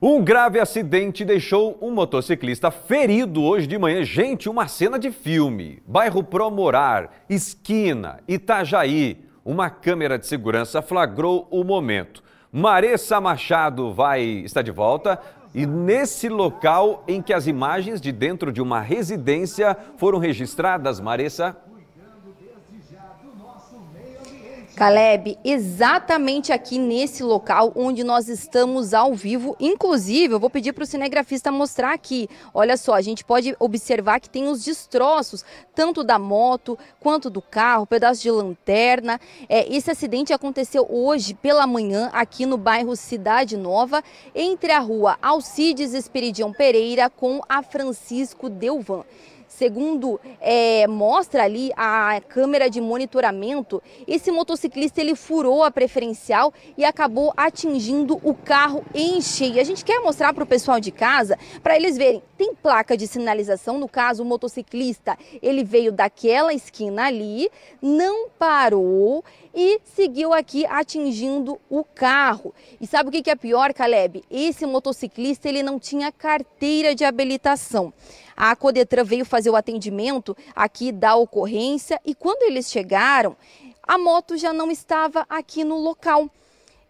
Um grave acidente deixou um motociclista ferido hoje de manhã. Gente, uma cena de filme. Bairro Promorar, esquina, Itajaí. Uma câmera de segurança flagrou o momento. Maressa Machado vai está de volta e nesse local em que as imagens de dentro de uma residência foram registradas, Maressa Caleb, exatamente aqui nesse local onde nós estamos ao vivo. Inclusive, eu vou pedir para o cinegrafista mostrar aqui. Olha só, a gente pode observar que tem os destroços, tanto da moto quanto do carro, pedaço de lanterna. É, esse acidente aconteceu hoje pela manhã aqui no bairro Cidade Nova, entre a rua Alcides Esperidião Pereira com a Francisco Delvan. Segundo é, mostra ali a câmera de monitoramento, esse motociclista ele furou a preferencial e acabou atingindo o carro em cheio. A gente quer mostrar para o pessoal de casa, para eles verem, tem placa de sinalização, no caso o motociclista, ele veio daquela esquina ali, não parou, e seguiu aqui atingindo o carro. E sabe o que é pior, Caleb? Esse motociclista ele não tinha carteira de habilitação. A Codetran veio fazer o atendimento aqui da ocorrência e quando eles chegaram, a moto já não estava aqui no local.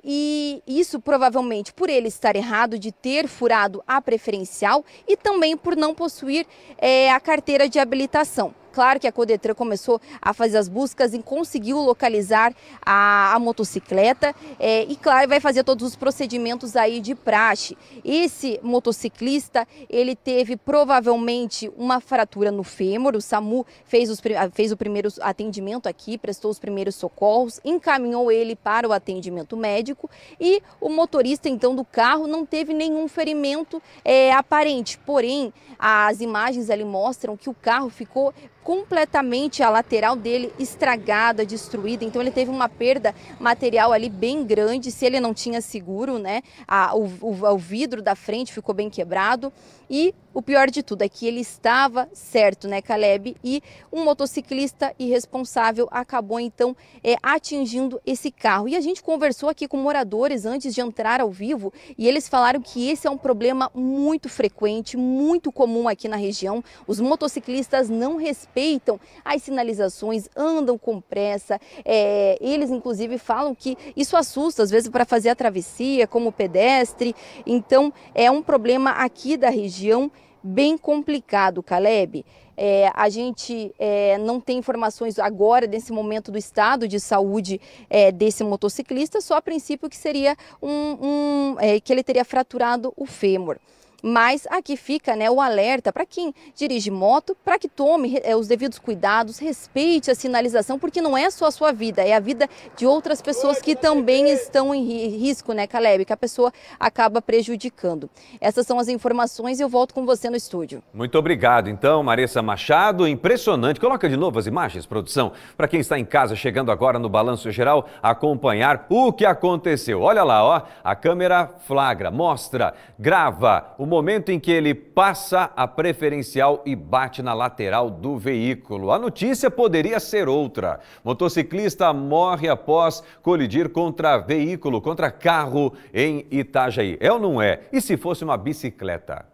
E isso provavelmente por ele estar errado de ter furado a preferencial e também por não possuir é, a carteira de habilitação claro que a Codetran começou a fazer as buscas e conseguiu localizar a, a motocicleta é, e, claro, vai fazer todos os procedimentos aí de praxe. Esse motociclista, ele teve provavelmente uma fratura no fêmur, o SAMU fez, os, fez o primeiro atendimento aqui, prestou os primeiros socorros, encaminhou ele para o atendimento médico e o motorista, então, do carro não teve nenhum ferimento é, aparente, porém, as imagens ali mostram que o carro ficou completamente a lateral dele estragada, destruída. Então ele teve uma perda material ali bem grande. Se ele não tinha seguro, né? A, o, o, o vidro da frente ficou bem quebrado. E o pior de tudo é que ele estava certo, né, Caleb? E um motociclista irresponsável acabou então é, atingindo esse carro. E a gente conversou aqui com moradores antes de entrar ao vivo e eles falaram que esse é um problema muito frequente, muito comum aqui na região. Os motociclistas não respeitam respeitam as sinalizações, andam com pressa. É, eles, inclusive, falam que isso assusta, às vezes, para fazer a travessia, como pedestre. Então, é um problema aqui da região bem complicado, Caleb. É, a gente é, não tem informações agora nesse momento do estado de saúde é, desse motociclista, só a princípio que seria um, um é, que ele teria fraturado o fêmur. Mas aqui fica né, o alerta para quem dirige moto, para que tome é, os devidos cuidados, respeite a sinalização, porque não é só a sua vida, é a vida de outras pessoas que também estão em risco, né, Caleb? Que a pessoa acaba prejudicando. Essas são as informações e eu volto com você no estúdio. Muito obrigado, então, Marissa Machado. Impressionante. Coloca de novo as imagens, produção, para quem está em casa chegando agora no Balanço Geral, acompanhar o que aconteceu. Olha lá, ó, a câmera flagra, mostra, grava o momento em que ele passa a preferencial e bate na lateral do veículo. A notícia poderia ser outra. Motociclista morre após colidir contra veículo, contra carro em Itajaí. É ou não é? E se fosse uma bicicleta?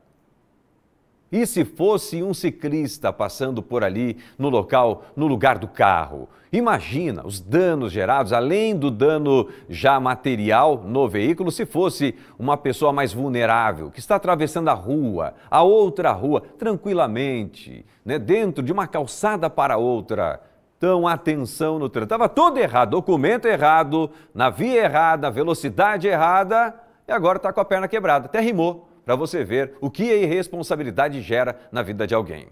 E se fosse um ciclista passando por ali no local, no lugar do carro? Imagina os danos gerados, além do dano já material no veículo, se fosse uma pessoa mais vulnerável, que está atravessando a rua, a outra rua, tranquilamente, né, dentro de uma calçada para outra. Então, atenção no trânsito. Estava tudo errado, documento errado, na via errada, velocidade errada, e agora está com a perna quebrada. Até rimou para você ver o que a irresponsabilidade gera na vida de alguém.